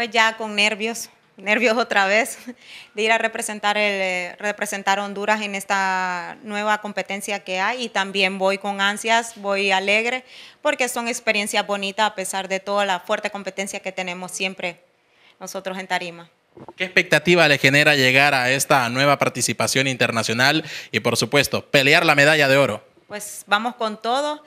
Pues ya con nervios, nervios otra vez, de ir a representar, el, eh, representar Honduras en esta nueva competencia que hay y también voy con ansias, voy alegre, porque son experiencias bonitas a pesar de toda la fuerte competencia que tenemos siempre nosotros en Tarima. ¿Qué expectativa le genera llegar a esta nueva participación internacional y por supuesto pelear la medalla de oro? Pues vamos con todo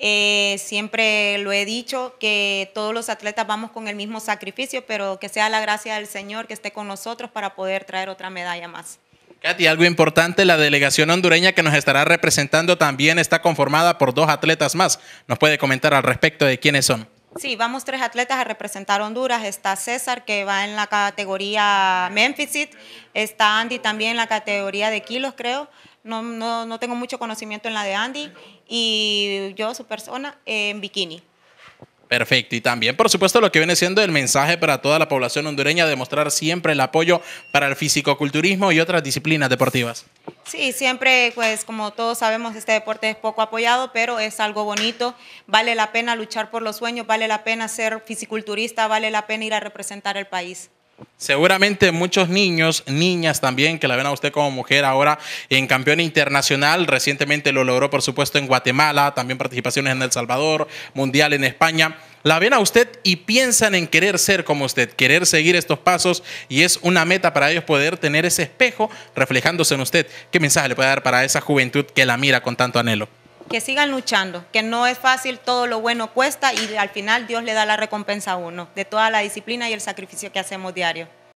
eh, siempre lo he dicho, que todos los atletas vamos con el mismo sacrificio, pero que sea la gracia del Señor que esté con nosotros para poder traer otra medalla más. Katy, algo importante, la delegación hondureña que nos estará representando también está conformada por dos atletas más. ¿Nos puede comentar al respecto de quiénes son? Sí, vamos tres atletas a representar Honduras. Está César, que va en la categoría Memphis, está Andy también en la categoría de kilos, creo. No, no tengo mucho conocimiento en la de Andy. Y yo, su persona, en bikini. Perfecto. Y también, por supuesto, lo que viene siendo el mensaje para toda la población hondureña de mostrar siempre el apoyo para el fisicoculturismo y otras disciplinas deportivas. Sí, siempre, pues como todos sabemos, este deporte es poco apoyado, pero es algo bonito. Vale la pena luchar por los sueños, vale la pena ser fisiculturista, vale la pena ir a representar el país. Seguramente muchos niños, niñas también, que la ven a usted como mujer ahora en campeón internacional. Recientemente lo logró, por supuesto, en Guatemala, también participaciones en El Salvador, Mundial en España. La ven a usted y piensan en querer ser como usted, querer seguir estos pasos y es una meta para ellos poder tener ese espejo reflejándose en usted. ¿Qué mensaje le puede dar para esa juventud que la mira con tanto anhelo? que sigan luchando, que no es fácil, todo lo bueno cuesta y al final Dios le da la recompensa a uno de toda la disciplina y el sacrificio que hacemos diario.